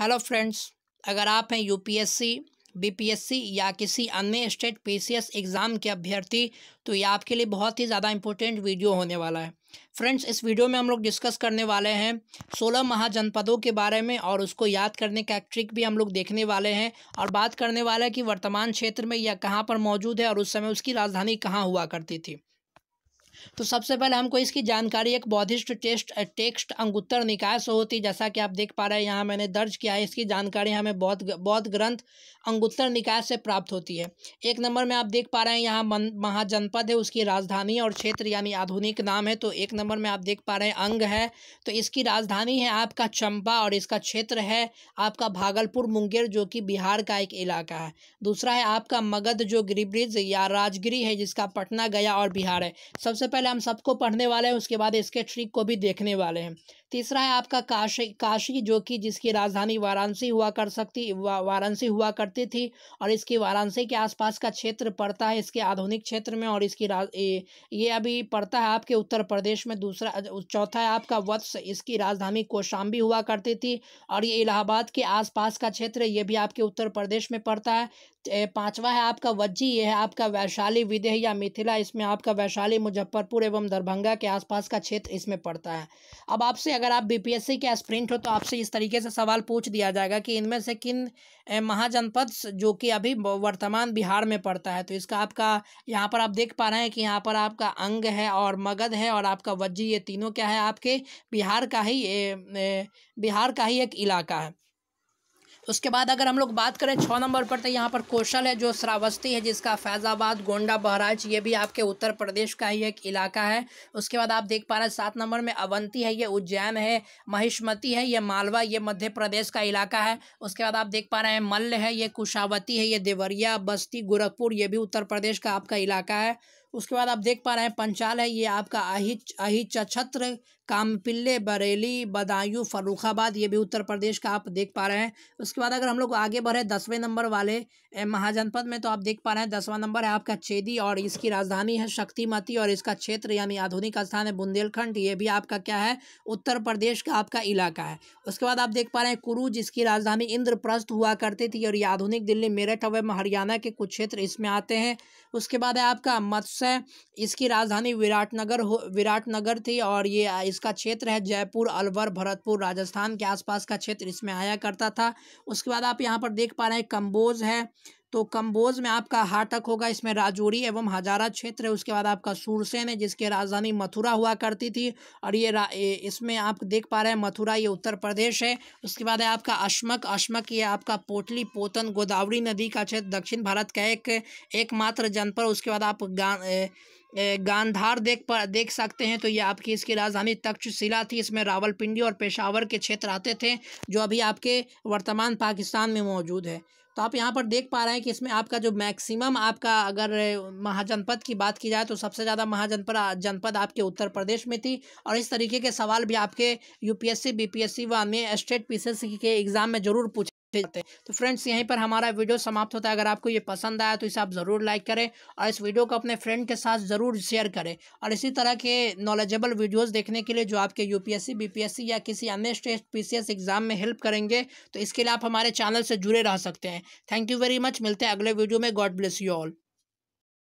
hello friends अगर आप हैं यूपीएससी बीपीएससी या किसी अन्य स्टेट पीसीएस एग्ज़ाम के अभ्यर्थी तो ये आपके लिए बहुत ही ज़्यादा इंपॉर्टेंट वीडियो होने वाला है फ्रेंड्स इस वीडियो में हम लोग डिस्कस करने वाले हैं सोलह महाजनपदों के बारे में और उसको याद करने का ट्रिक भी हम लोग देखने वाले हैं और बात करने वाला है कि वर्तमान क्षेत्र में यह कहाँ पर मौजूद है और उस समय उसकी राजधानी कहाँ हुआ करती थी तो सबसे पहले हमको इसकी जानकारी एक बौद्धिस्ट टेस्ट टेक्स्ट अंगुत्तर निकाय से होती जैसा कि आप देख पा रहे हैं यहाँ मैंने दर्ज किया है इसकी जानकारी हमें बौद्ध बौद्ध ग्रंथ अंगुत्तर निकाय से प्राप्त होती है एक नंबर में आप देख पा रहे हैं यहाँ महाजनपद है उसकी राजधानी और क्षेत्र यानी आधुनिक नाम है तो एक नंबर में आप देख पा रहे हैं अंग है तो इसकी राजधानी है आपका चंपा और इसका क्षेत्र है आपका भागलपुर मुंगेर जो कि बिहार का एक इलाका है दूसरा है आपका मगध जो गिरिब्रिज या राजगिरी है जिसका पटना गया और बिहार है सबसे पहले हम सबको पढ़ने वाले हैं उसके बाद इसके ट्रिक को भी देखने वाले हैं तीसरा है आपका काशी काशी जो कि जिसकी राजधानी वाराणसी हुआ कर सकती वा, वाराणसी हुआ करती थी और इसकी वाराणसी के आसपास का क्षेत्र पड़ता है इसके आधुनिक क्षेत्र में और इसकी राज ये अभी पड़ता है आपके उत्तर प्रदेश में दूसरा चौथा है आपका वत्स इसकी राजधानी कोशाम्बी हुआ करती थी और ये इलाहाबाद के आसपास का क्षेत्र ये भी आपके उत्तर प्रदेश में पड़ता है पांचवा है आपका वज्जी ये है आपका वैशाली विदेह या मिथिला इसमें आपका वैशाली मुजफ्फरपुर एवं दरभंगा के आसपास का क्षेत्र इसमें पड़ता है अब आपसे अगर आप बीपीएससी के स्प्रिंट हो तो आपसे इस तरीके से सवाल पूछ दिया जाएगा कि इनमें से किन महाजनपद जो कि अभी वर्तमान बिहार में पड़ता है तो इसका आपका यहाँ पर आप देख पा रहे हैं कि यहाँ पर आपका अंग है और मगध है और आपका वज्जी ये तीनों क्या है आपके बिहार का ही बिहार का ही एक इलाका है उसके बाद अगर हम लोग बात करें छः नंबर पर तो यहाँ पर कौशल है जो श्रावस्ती है जिसका फैज़ाबाद गोंडा बहराइच ये भी आपके उत्तर प्रदेश का ही एक इलाका है उसके बाद आप देख पा रहे हैं सात नंबर में अवंती है ये उज्जैन है महिष्मती है ये मालवा ये मध्य प्रदेश का इलाका है उसके बाद आप देख पा रहे हैं मल्ल है ये कुशावती है ये देवरिया बस्ती गोरखपुर ये भी उत्तर प्रदेश का आपका इलाका है उसके बाद आप देख पा रहे हैं पंचाल है ये आपका अहिच आही छत्र कामपिल्ले बरेली बदायूं फरुखाबाद ये भी उत्तर प्रदेश का आप देख पा रहे हैं उसके बाद अगर हम लोग आगे बढ़े दसवें नंबर वाले महाजनपद में तो आप देख पा रहे हैं दसवां नंबर है आपका चेदी और इसकी राजधानी है शक्तिमती और इसका क्षेत्र यानी आधुनिक स्थान है बुंदेलखंड ये भी आपका क्या है उत्तर प्रदेश का आपका इलाका है उसके बाद आप देख पा रहे हैं कुरु जिसकी राजधानी इंद्रप्रस्थ हुआ करती थी और ये आधुनिक दिल्ली मेरठ व हरियाणा के कुछ क्षेत्र इसमें आते हैं उसके बाद है आपका मत्स्य है इसकी राजधानी विराटनगर हो विराटनगर थी और ये इसका क्षेत्र है जयपुर अलवर भरतपुर राजस्थान के आसपास का क्षेत्र इसमें आया करता था उसके बाद आप यहाँ पर देख पा रहे हैं कम्बोज है तो कम्बोज में आपका हाटक होगा इसमें राजौरी एवं हजारा क्षेत्र है उसके बाद आपका सूरसेन है जिसकी राजधानी मथुरा हुआ करती थी और ये, इसमें आप देख पा रहे हैं मथुरा ये उत्तर प्रदेश है उसके बाद है आपका अश्मक अश्मक ये आपका पोटली पोतन गोदावरी नदी का क्षेत्र दक्षिण भारत का एक एकमात्र जनपद उसके बाद आप गांधार देख पर देख सकते हैं तो ये आपकी इसकी राजधानी तक्षशिला थी इसमें रावलपिंडी और पेशावर के क्षेत्र आते थे जो अभी आपके वर्तमान पाकिस्तान में मौजूद है तो आप यहाँ पर देख पा रहे हैं कि इसमें आपका जो मैक्सिमम आपका अगर महाजनपद की बात की जाए तो सबसे ज़्यादा महाजनपद जनपद आपके उत्तर प्रदेश में थी और इस तरीके के सवाल भी आपके यूपीएससी बीपीएससी व अन्य स्टेट पी के एग्ज़ाम में ज़रूर पूछे भेजते हैं तो फ्रेंड्स यहीं पर हमारा वीडियो समाप्त होता है अगर आपको ये पसंद आया तो इसे आप ज़रूर लाइक करें और इस वीडियो को अपने फ्रेंड के साथ ज़रूर शेयर करें और इसी तरह के नॉलेजेबल वीडियोज़ देखने के लिए जो आपके यू पी या किसी अन्य स्टेट पी एग्ज़ाम में हेल्प करेंगे तो इसके लिए आप हमारे चैनल से जुड़े रह सकते हैं थैंक यू वेरी मच मिलते हैं अगले वीडियो में गॉड ब्लेस यू ऑल